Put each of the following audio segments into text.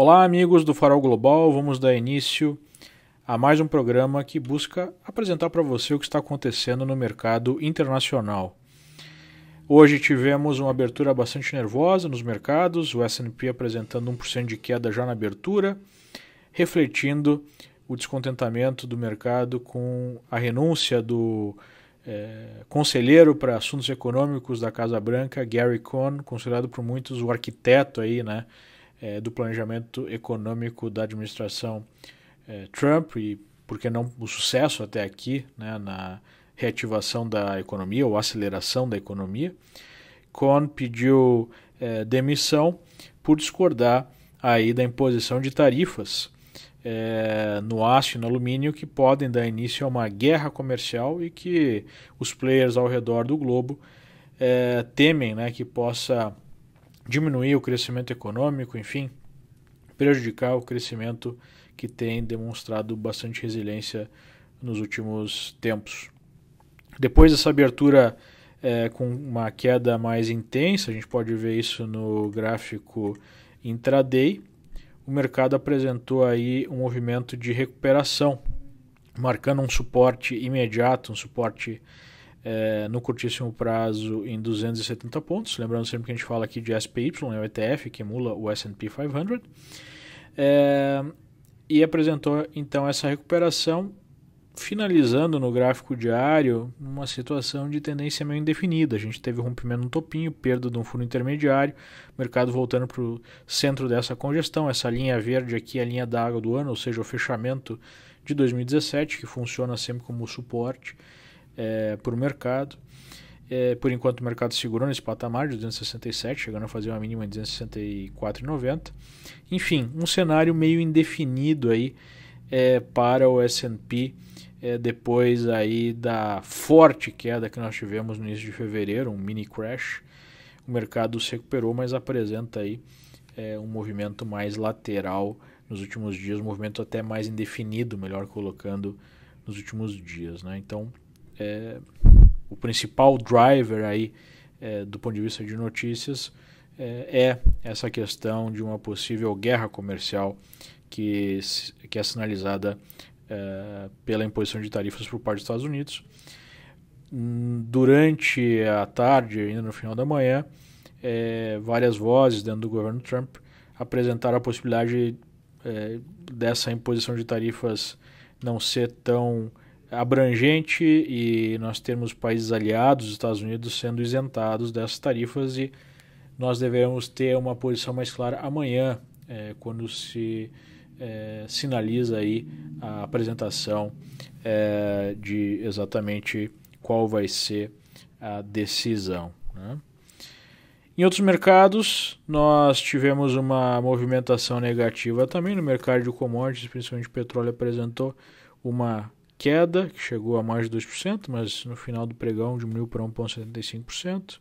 Olá, amigos do Farol Global, vamos dar início a mais um programa que busca apresentar para você o que está acontecendo no mercado internacional. Hoje tivemos uma abertura bastante nervosa nos mercados, o S&P apresentando 1% de queda já na abertura, refletindo o descontentamento do mercado com a renúncia do é, conselheiro para assuntos econômicos da Casa Branca, Gary Cohn, considerado por muitos o arquiteto aí, né, é, do planejamento econômico da administração é, Trump e, por que não, o sucesso até aqui né, na reativação da economia ou aceleração da economia. Cohn pediu é, demissão por discordar aí da imposição de tarifas é, no aço e no alumínio que podem dar início a uma guerra comercial e que os players ao redor do globo é, temem né, que possa diminuir o crescimento econômico, enfim, prejudicar o crescimento que tem demonstrado bastante resiliência nos últimos tempos. Depois dessa abertura é, com uma queda mais intensa, a gente pode ver isso no gráfico intraday, o mercado apresentou aí um movimento de recuperação, marcando um suporte imediato, um suporte é, no curtíssimo prazo em 270 pontos. Lembrando sempre que a gente fala aqui de SPY, é né, o ETF que emula o S&P 500. É, e apresentou então essa recuperação, finalizando no gráfico diário uma situação de tendência meio indefinida. A gente teve rompimento no topinho, perda de um fundo intermediário, mercado voltando para o centro dessa congestão. Essa linha verde aqui é a linha d'água do ano, ou seja, o fechamento de 2017, que funciona sempre como suporte é, para o mercado. É, por enquanto o mercado segurou nesse patamar de 267, chegando a fazer uma mínima de 264,90. Enfim, um cenário meio indefinido aí é, para o S&P é, depois aí da forte queda que nós tivemos no início de fevereiro, um mini crash. O mercado se recuperou, mas apresenta aí é, um movimento mais lateral nos últimos dias, um movimento até mais indefinido, melhor colocando, nos últimos dias, né? Então é, o principal driver aí é, do ponto de vista de notícias é, é essa questão de uma possível guerra comercial que, que é sinalizada é, pela imposição de tarifas por parte dos Estados Unidos. Durante a tarde, ainda no final da manhã, é, várias vozes dentro do governo Trump apresentaram a possibilidade dessa imposição de tarifas não ser tão abrangente e nós temos países aliados, Estados Unidos, sendo isentados dessas tarifas e nós devemos ter uma posição mais clara amanhã, é, quando se é, sinaliza aí a apresentação é, de exatamente qual vai ser a decisão. Né? Em outros mercados, nós tivemos uma movimentação negativa também no mercado de commodities, principalmente petróleo apresentou uma queda, que chegou a mais de 2%, mas no final do pregão diminuiu para 1,75%,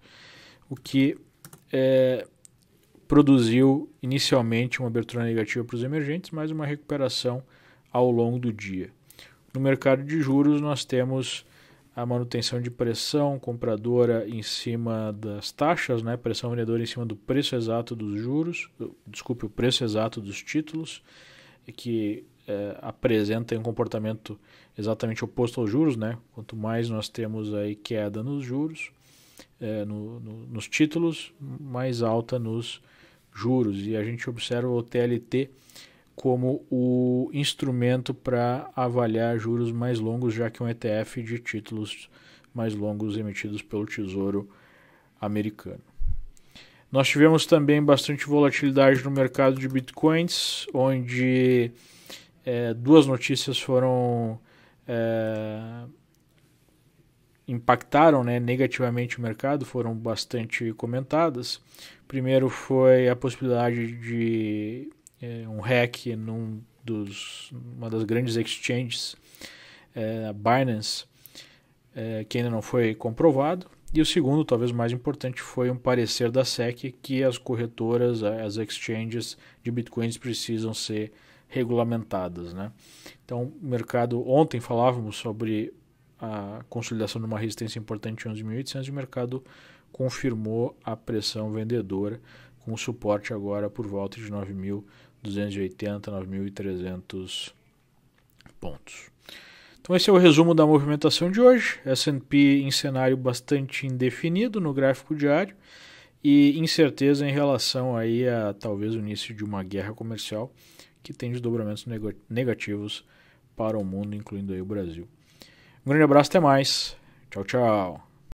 o que é, produziu inicialmente uma abertura negativa para os emergentes, mas uma recuperação ao longo do dia. No mercado de juros, nós temos a manutenção de pressão compradora em cima das taxas, né? pressão vendedora em cima do preço exato dos juros, desculpe, o preço exato dos títulos, que é, eh, apresenta um comportamento exatamente oposto aos juros, né? Quanto mais nós temos aí queda nos juros, é, no, no, nos títulos, mais alta nos juros. E a gente observa o TLT como o instrumento para avaliar juros mais longos, já que é um ETF de títulos mais longos emitidos pelo Tesouro Americano. Nós tivemos também bastante volatilidade no mercado de bitcoins, onde é, duas notícias foram é, impactaram né, negativamente o mercado, foram bastante comentadas. Primeiro foi a possibilidade de é, um hack num dos, uma das grandes exchanges, é, a Binance, é, que ainda não foi comprovado. E o segundo, talvez mais importante, foi um parecer da SEC que as corretoras, as exchanges de bitcoins precisam ser regulamentadas. Né? Então, o mercado, ontem falávamos sobre a consolidação de uma resistência importante em 11.800 e o mercado confirmou a pressão vendedora com suporte agora por volta de 9.280, 9.300 pontos. Então esse é o resumo da movimentação de hoje. S&P em cenário bastante indefinido no gráfico diário e incerteza em relação aí a talvez o início de uma guerra comercial que tem desdobramentos negativos para o mundo, incluindo aí o Brasil. Um grande abraço, até mais. Tchau, tchau.